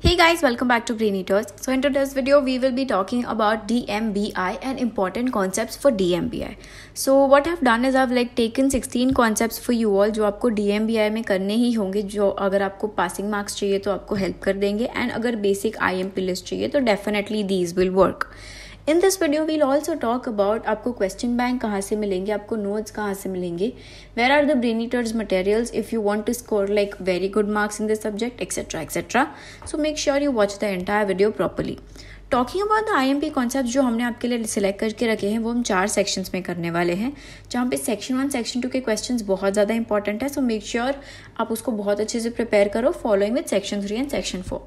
Hey guys, welcome back to Green Eaters. So in today's video, we will be talking about DMBI and important concepts for DMBI. So what I've done is I've like taken 16 concepts for you all जो आपको DMBI में करने ही होंगे जो अगर आपको passing marks चाहिए तो आपको help कर देंगे and अगर basic IMP list चाहिए तो definitely these will work. In this video will also talk about आपको क्वेश्चन बैंक कहाँ से मिलेंगे आपको नोट्स कहाँ से मिलेंगे where are the Brainheaters materials if you want to score like very good marks in this subject etcetera etcetera so make sure you watch the entire video properly talking about the I M P concept जो हमने आपके लिए select करके रखे हैं वो हम चार सेक्शंस में करने वाले हैं जहाँ पे सेक्शन वन सेक्शन टू के क्वेश्चन बहुत ज़्यादा इंपॉर्टेंट है सो मेक श्योर आप उसको बहुत अच्छे से प्रिपेयर करो following with section three and section four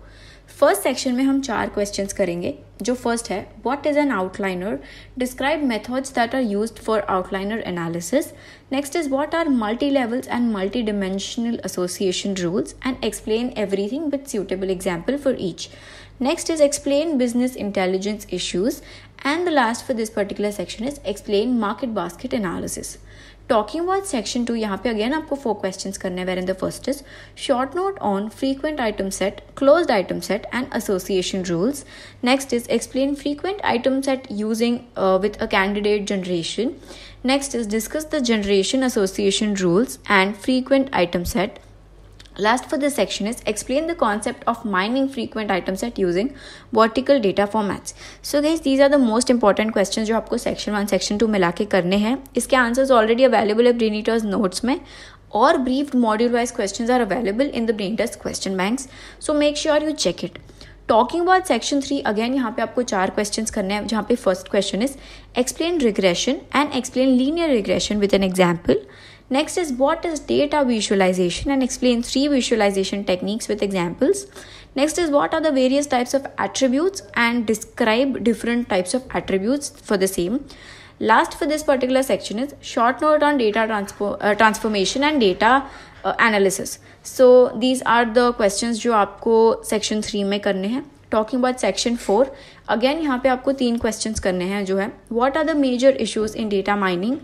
first section में हम चार क्वेश्चन करेंगे जो फर्स्ट है what is an outliner describe methods that are use for outliner analysis next is what are multi levels and multi dimensional association rules and explain everything with suitable example for each Next is explain business intelligence issues. And the last for this particular section is explain market basket analysis. Talking about section 2, यहाँ पे again आपको four questions wherein the first is short note on frequent item set, closed item set and association rules. Next is explain frequent item set using uh, with a candidate generation. Next is discuss the generation association rules and frequent item set. Last for this section is explain the concept of mining frequent item set using vertical data formats. So guys these are the most important questions जो आपको section one section to मिला के करने हैं इसके answers already available है Brainheaters notes में और brief module wise question are available in the Brainheaters question banks so make sure you check it talking about section three again यहाँ पे आपको चार क्वेश्चन करने हैं जहाँ पे first question is explain regression and explain linear regression with an example Next is what is data visualization and explain three visualization techniques with examples. Next is what are the various types of attributes and describe different types of attributes for the same. Last for this particular section is short note on data transpo- uh, transformation and data uh, So these are the questions question you have section three में करने हैं Talking about section four, again यहाँ पे आपको तीन question करने हैं जो है what are the major issues in data mining?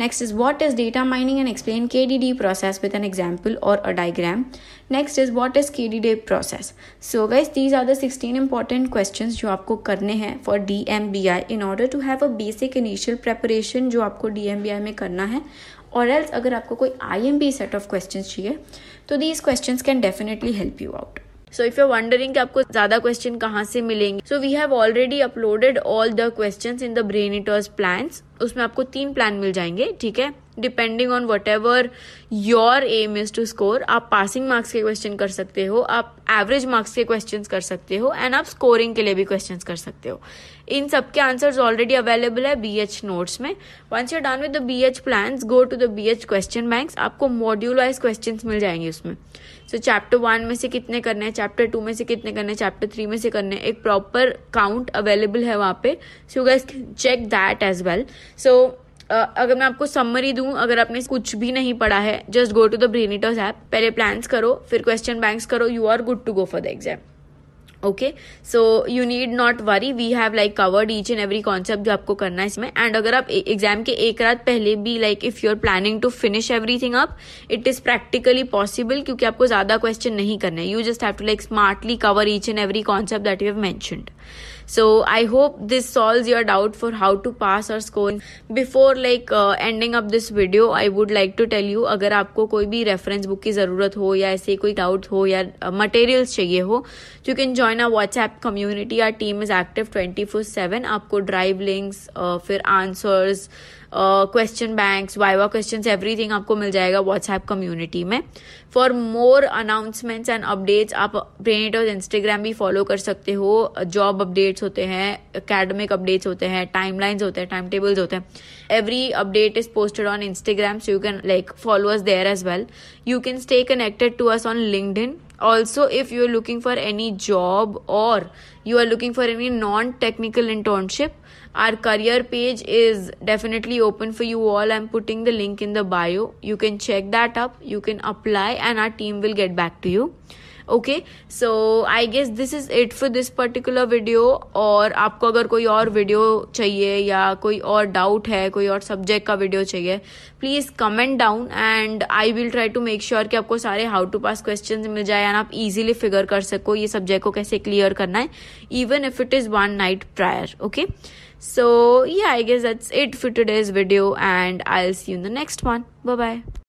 Next is what is data mining and explain KDD process with an example or a diagram. Next is what is KDD process. So guys these are the 16 important questions जो आपको करने हैं for DMBI in order to have a basic initial preparation जो आपको DMBI में करना है और एल्स अगर आपको कोई I M B set of question चाहिए तो these question can definitely help you out so if you wondering कि आपको ज्यादा क्वेश्चन कहाँ से मिलेंगे so we have already uploaded all the question in the Brainheaters plan उसमें आपको तीन प्लान मिल जाएंगे ठीक है depending on whatever your aim is to score आप पासिंग मार्क्स के क्वेश्चन कर सकते हो आप एवरेज मार्क्स के क्वेश्चन कर सकते हो एंड आप स्कोरिंग के लिए भी क्वेश्चन कर सकते हो इन सबके आंसर आंसर्स ऑलरेडी अवेलेबल है बी एच नोट्स में once you done with the B H plan go to the B H question bank आपको मॉड्यूल वाइज क्वेश्चन मिल जाएंगे उसमें सो चैप्टर वन में से कितने करने हैं चैप्टर टू में से कितने करने हैं चैप्टर थ्री में से करने हैं एक प्रॉपर काउंट अवेलेबल है वहाँ पे so you guys check that as well so Uh, अगर मैं आपको समरी दूं अगर आपने कुछ भी नहीं पढ़ा है just go to the Brainheaters app पहले प्लान्स करो फिर क्वेश्चन बैंक्स करो you are good to go for the exam okay so you need not worry we have like covered each and every concept जो आपको करना है इसमें and अगर आप एग्जाम के एक रात पहले भी like if you are planning to finish everything up it is practically possible क्योंकि आपको ज़्यादा क्वेश्चन नहीं करना है you just have to like smartly cover each and every concept that you have mentioned So I hope this solves your doubt for how to pass or score. Before like uh, ending up this video, I would like to tell you agar aapko koi bhi reference book ki zarurat ho ya aise koi doubt ho ya materials uh, चाहिए हो you can join a WhatsApp community our team is active twenty four seven आपको drive links uh, फिर answers question banks viva question everything आपको मिल जाएगा WhatsApp community में for more announcements and updates आप और इंस्टाग्राम भी follow कर सकते हो जॉब अपडेट्स अपडेट्स होते हैं अकेडमिक अपडेट्स होते हैं टाइमलाइंस होते हैं टाइम टेबल्स होते हैं every update is posted on Instagram so you can like follow us there as well you can stay connected to us on LinkedIn also if you're looking for any job or you are looking for any non-technical internship our career page is definitely open for you all i'm putting the link in the bio you can check that up you can apply and our team will get back to you okay so I guess this is it for this particular video और आपको अगर कोई और video चाहिए या कोई और doubt है कोई और सब्जेक्ट का वीडियो चाहिए please comment down and I will try to make sure कि आपको सारे हाउ टू पास क्वेश्चन मिल जाए एंड आप इजिली फिगर कर सको ये सब्जेक्ट को कैसे क्लियर करना है even if it is one night prior okay so ये I guess that it for today's video and I'll see you the next one bye